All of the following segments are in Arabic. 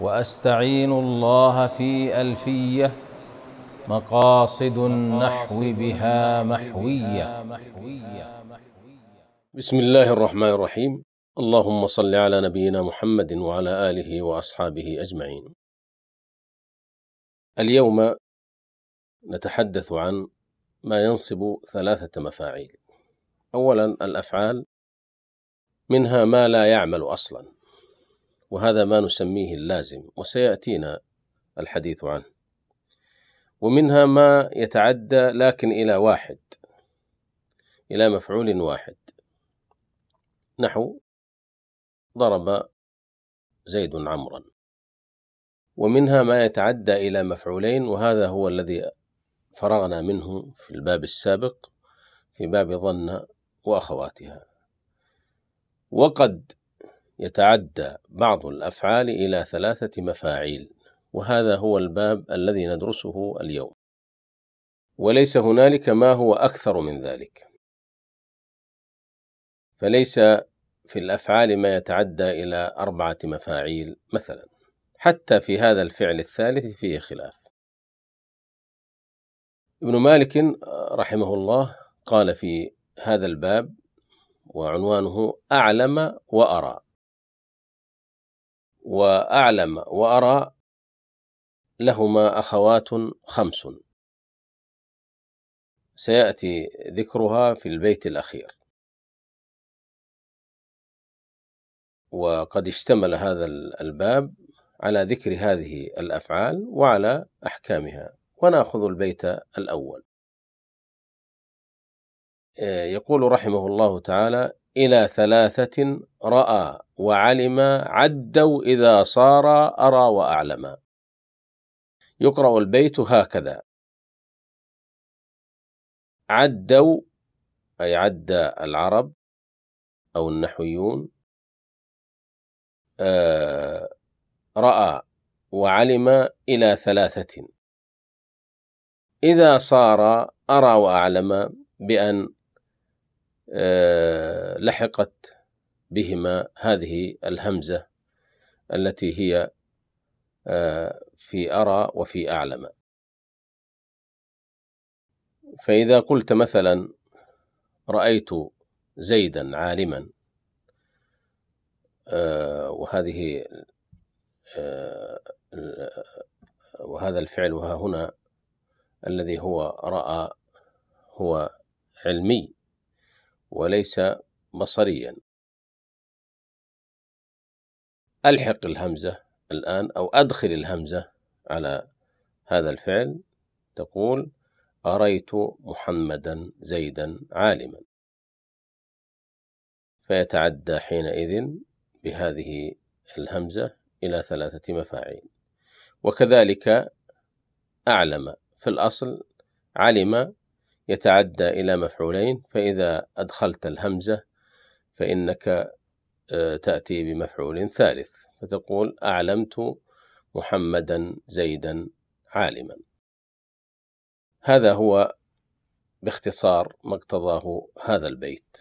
واستعين الله في الفيه مقاصد النحو بها محويه بسم الله الرحمن الرحيم اللهم صل على نبينا محمد وعلى اله واصحابه اجمعين اليوم نتحدث عن ما ينصب ثلاثه مفاعيل اولا الافعال منها ما لا يعمل اصلا وهذا ما نسميه اللازم وسياتينا الحديث عنه ومنها ما يتعدى لكن الى واحد الى مفعول واحد نحو ضرب زيد عمرا ومنها ما يتعدى الى مفعولين وهذا هو الذي فرغنا منه في الباب السابق في باب ظن واخواتها وقد يتعدى بعض الأفعال إلى ثلاثة مفاعيل وهذا هو الباب الذي ندرسه اليوم وليس هنالك ما هو أكثر من ذلك فليس في الأفعال ما يتعدى إلى أربعة مفاعيل مثلا حتى في هذا الفعل الثالث فيه خلاف ابن مالك رحمه الله قال في هذا الباب وعنوانه أعلم وأرى وأعلم وأرى لهما أخوات خمس سيأتي ذكرها في البيت الأخير وقد اشتمل هذا الباب على ذكر هذه الأفعال وعلى أحكامها وناخذ البيت الأول آه، يقول رحمه الله تعالى إلى ثلاثة رأى وعلم عدوا إذا صار أرى وأعلم يقرأ البيت هكذا عدوا أي عد العرب أو النحويون آه رأى وعلم إلى ثلاثة إذا صار أرى وأعلم بأن آه، لحقت بهما هذه الهمزة التي هي آه، في أرى وفي أعلم فإذا قلت مثلا رأيت زيدا عالما آه، وهذه وهذا الفعل وها هنا الذي هو رأى هو علمي وليس بصريا ألحق الهمزة الآن أو أدخل الهمزة على هذا الفعل تقول أريت محمدا زيدا عالما فيتعدى حينئذ بهذه الهمزة إلى ثلاثة مفاعيل وكذلك أعلم في الأصل علم يتعدى إلى مفعولين فإذا أدخلت الهمزة فإنك آه، تأتي بمفعول ثالث فتقول أعلمت محمدا زيدا عالما هذا هو باختصار ما اقتضاه هذا البيت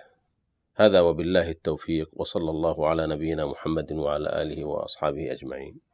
هذا وبالله التوفيق وصلى الله على نبينا محمد وعلى آله وأصحابه أجمعين